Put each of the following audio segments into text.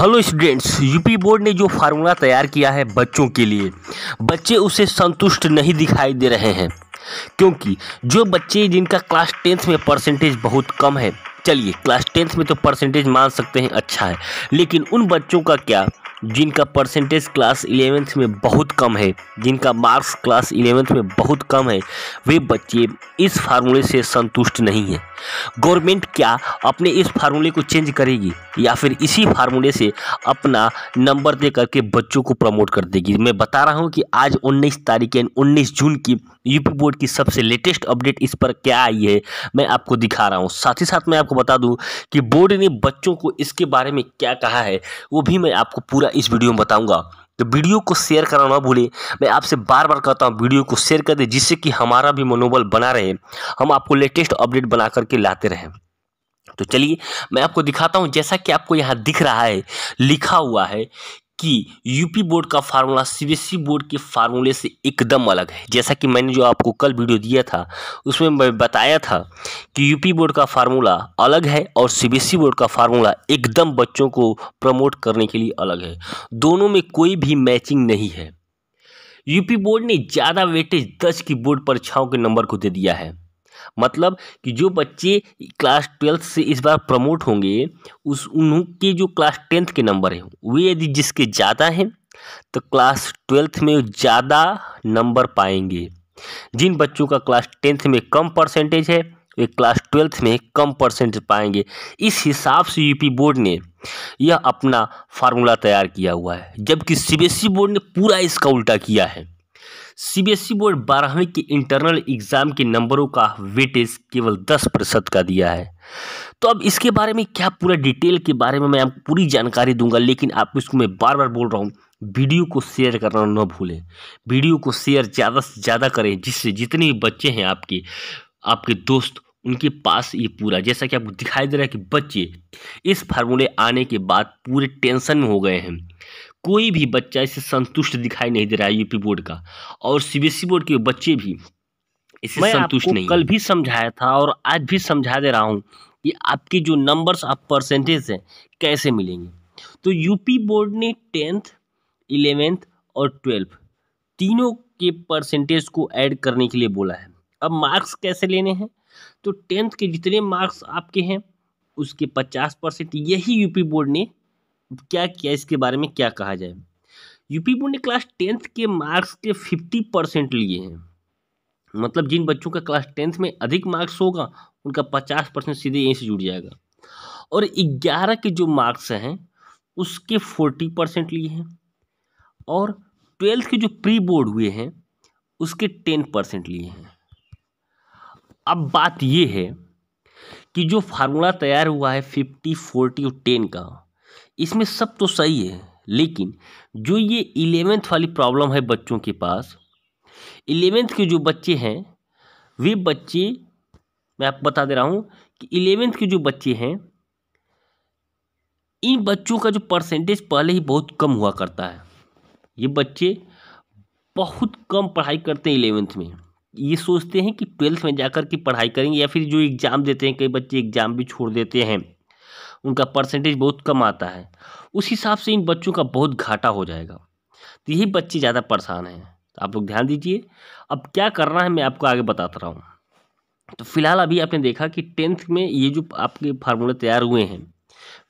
hello students UP board ने जो formula तैयार किया है बच्चों के लिए बच्चे उसे संतुष्ट नहीं दिखाई दे रहे हैं क्योंकि जो बच्चे जिनका क्लास टेंथ में परसेंटेज बहुत कम है चलिए क्लास टेंथ में तो परसेंटेज मान सकते हैं अच्छा है लेकिन उन बच्चों का क्या जिनका परसेंटेज क्लास इलेवेंथ में बहुत कम है जिनका मार्क्स क्लास इलेवेंथ में बहुत कम है वे बच्चे इस फार्मूले से संतुष्ट नहीं हैं गवर्नमेंट क्या अपने इस फार्मूले को चेंज करेगी या फिर इसी फार्मूले से अपना नंबर दे करके बच्चों को प्रमोट कर देगी मैं बता रहा हूँ कि आज 19 तारीख यानी उन्नीस जून की यूपी बोर्ड की सबसे लेटेस्ट अपडेट इस पर क्या आई है मैं आपको दिखा रहा हूँ साथ ही साथ मैं आपको बता दूँ कि बोर्ड ने बच्चों को इसके बारे में क्या कहा है वो भी मैं आपको पूरा रहेगा इस वीडियो में बताऊंगा तो वीडियो को शेयर करना ना भूलें मैं आपसे बार बार कहता हूँ वीडियो को शेयर कर दे जिससे कि हमारा भी मनोबल बना रहे हम आपको लेटेस्ट अपडेट बना करके लाते रहें तो चलिए मैं आपको दिखाता हूँ जैसा कि आपको यहाँ दिख रहा है लिखा हुआ है कि यूपी बोर्ड का फार्मूला सीबीएसई बोर्ड के फार्मूले से एकदम अलग है जैसा कि मैंने जो आपको कल वीडियो दिया था उसमें मैं बताया था कि यूपी बोर्ड का फार्मूला अलग है और सीबीएसई बोर्ड e का फार्मूला एकदम बच्चों को प्रमोट करने के लिए अलग है दोनों में कोई भी मैचिंग नहीं है यूपी बोर्ड ने ज़्यादा वेटेज दस की बोर्ड परीक्षाओं के नंबर को दे दिया है मतलब कि जो बच्चे क्लास ट्वेल्थ से इस बार प्रमोट होंगे उस उनके जो क्लास टेंथ के नंबर हैं वे यदि जिसके ज़्यादा हैं तो क्लास ट्वेल्थ में ज़्यादा नंबर पाएंगे जिन बच्चों का क्लास टेंथ में कम परसेंटेज है वे क्लास ट्वेल्थ में कम परसेंटेज पाएंगे इस हिसाब से यूपी बोर्ड ने यह अपना फार्मूला तैयार किया हुआ है जबकि सी बोर्ड ने पूरा इसका उल्टा किया है सीबीएसई e बोर्ड बारहवीं के इंटरनल एग्जाम के नंबरों का वेटेज केवल दस प्रतिशत का दिया है तो अब इसके बारे में क्या पूरा डिटेल के बारे में मैं आपको पूरी जानकारी दूंगा लेकिन आप इसको मैं बार बार बोल रहा हूँ वीडियो को शेयर करना न भूलें वीडियो को शेयर ज़्यादा से ज़्यादा करें जिससे जितने भी बच्चे हैं आपके आपके दोस्त उनके पास ये पूरा जैसा कि आपको दिखाई दे रहा है कि बच्चे इस फार्मूले आने के बाद पूरे टेंशन में हो गए हैं कोई भी बच्चा इसे संतुष्ट दिखाई नहीं दे रहा है यूपी बोर्ड का और सीबीएसई बोर्ड के बच्चे भी मैं संतुष्ट नहीं कल भी समझाया था और आज भी समझा दे रहा हूँ कि आपके जो नंबर्स आप परसेंटेज हैं कैसे मिलेंगे तो यूपी बोर्ड ने टेंथ इलेवेंथ और ट्वेल्थ तीनों के परसेंटेज को ऐड करने के लिए बोला है अब मार्क्स कैसे लेने हैं तो टेंथ के जितने मार्क्स आपके हैं उसके पचास परसेंट यही यूपी बोर्ड ने क्या किया इसके बारे में क्या कहा जाए यूपी बोर्ड ने क्लास टेंथ के मार्क्स के फिफ्टी परसेंट लिए हैं मतलब जिन बच्चों का क्लास टेंथ में अधिक मार्क्स होगा उनका पचास परसेंट सीधे यहीं से जुड़ जाएगा और ग्यारह के जो मार्क्स हैं उसके फोर्टी परसेंट लिए हैं और ट्वेल्थ के जो प्री बोर्ड हुए हैं उसके टेन परसेंट लिए हैं अब बात ये है कि जो फार्मूला तैयार हुआ है फिफ्टी फोर्टी और टेन का इसमें सब तो सही है लेकिन जो ये इलेवेंथ वाली प्रॉब्लम है बच्चों के पास इलेवेंथ के जो बच्चे हैं वे बच्चे मैं आपको बता दे रहा हूँ कि इलेवेंथ के जो बच्चे हैं इन बच्चों का जो परसेंटेज पहले ही बहुत कम हुआ करता है ये बच्चे बहुत कम पढ़ाई करते हैं इलेवेंथ में ये सोचते हैं कि ट्वेल्थ में जाकर के पढ़ाई करेंगे या फिर जो एग्ज़ाम देते हैं कई बच्चे एग्ज़ाम भी छोड़ देते हैं उनका परसेंटेज बहुत कम आता है उस हिसाब से इन बच्चों का बहुत घाटा हो जाएगा तो यही बच्चे ज़्यादा परेशान हैं तो आप लोग ध्यान दीजिए अब क्या करना है मैं आपको आगे बताता रहा हूँ तो फिलहाल अभी आपने देखा कि टेंथ में ये जो आपके फार्मूले तैयार हुए हैं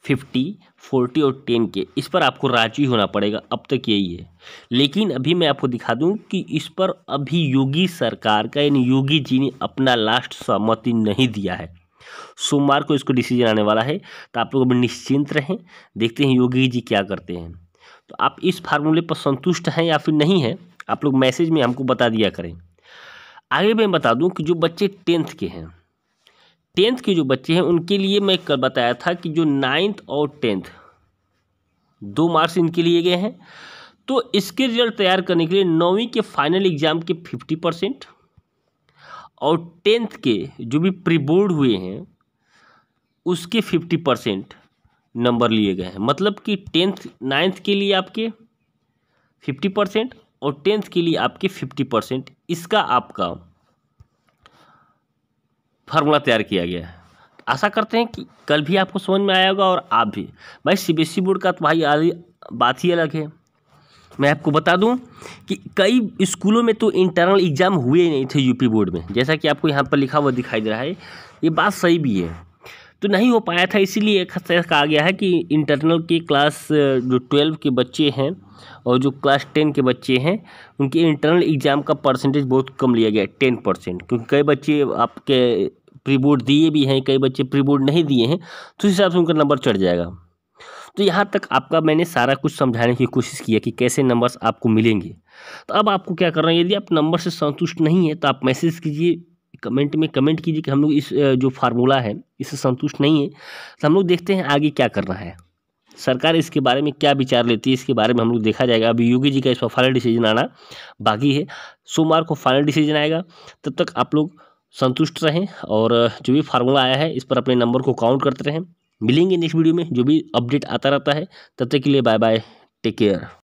फिफ्टी फोर्टी और टेन के इस पर आपको राजी होना पड़ेगा अब तक यही है लेकिन अभी मैं आपको दिखा दूं कि इस पर अभी योगी सरकार का यानी योगी जी ने अपना लास्ट सहमति नहीं दिया है सोमवार को इसको डिसीजन आने वाला है तो आप लोग अभी निश्चिंत रहें देखते हैं योगी जी क्या करते हैं तो आप इस फार्मूले पर संतुष्ट हैं या फिर नहीं हैं आप लोग मैसेज में हमको बता दिया करें आगे मैं बता दूं कि जो बच्चे टेंथ के हैं टेंथ के जो बच्चे हैं उनके लिए मैं कल बताया था कि जो नाइन्थ और टेंथ दो मार्क्स इनके लिए गए हैं तो इसके रिजल्ट तैयार करने के लिए नौवीं के फाइनल एग्जाम के फिफ्टी परसेंट और टेंथ के जो भी प्री बोर्ड हुए हैं उसके फिफ्टी परसेंट नंबर लिए गए हैं मतलब कि टेंथ नाइन्थ के लिए आपके फिफ्टी परसेंट और टेंथ के लिए आपके फिफ्टी परसेंट इसका आपका फार्मूला तैयार किया गया है आशा करते हैं कि कल भी आपको समझ में आया होगा और आप भी भाई सीबीएसई बोर्ड e का तो भाई बात ही अलग है मैं आपको बता दूं कि कई स्कूलों में तो इंटरनल एग्ज़ाम हुए नहीं थे यूपी बोर्ड में जैसा कि आपको यहाँ पर लिखा हुआ दिखाई दे रहा है ये बात सही भी है तो नहीं हो पाया था इसीलिए एक कहा गया है कि इंटरनल के क्लास जो ट्वेल्व के बच्चे हैं और जो क्लास टेन के बच्चे हैं उनके इंटरनल एग्ज़ाम का परसेंटेज बहुत कम लिया गया है टेन परसेंट क्योंकि कई बच्चे आपके प्री बोर्ड दिए भी हैं कई बच्चे प्री बोर्ड नहीं दिए हैं तो उस हिसाब से उनका नंबर चढ़ जाएगा तो यहाँ तक आपका मैंने सारा कुछ समझाने की कोशिश किया कि कैसे नंबर्स आपको मिलेंगे तो अब आपको क्या करना है यदि आप नंबर से संतुष्ट नहीं है तो आप मैसेज कीजिए कमेंट में कमेंट कीजिए कि हम लोग इस जो फार्मूला है इससे संतुष्ट नहीं है तो हम लोग देखते हैं आगे क्या करना है सरकार इसके बारे में क्या विचार लेती है इसके बारे में हम लोग देखा जाएगा अभी योगी जी का इस पर फाइनल डिसीजन आना बाकी है सोमवार को फाइनल डिसीजन आएगा तब तक आप लोग संतुष्ट रहें और जो भी फार्मूला आया है इस पर अपने नंबर को काउंट करते रहें मिलेंगे नेक्स्ट वीडियो में जो भी अपडेट आता रहता है तब तक के लिए बाय बाय टेक केयर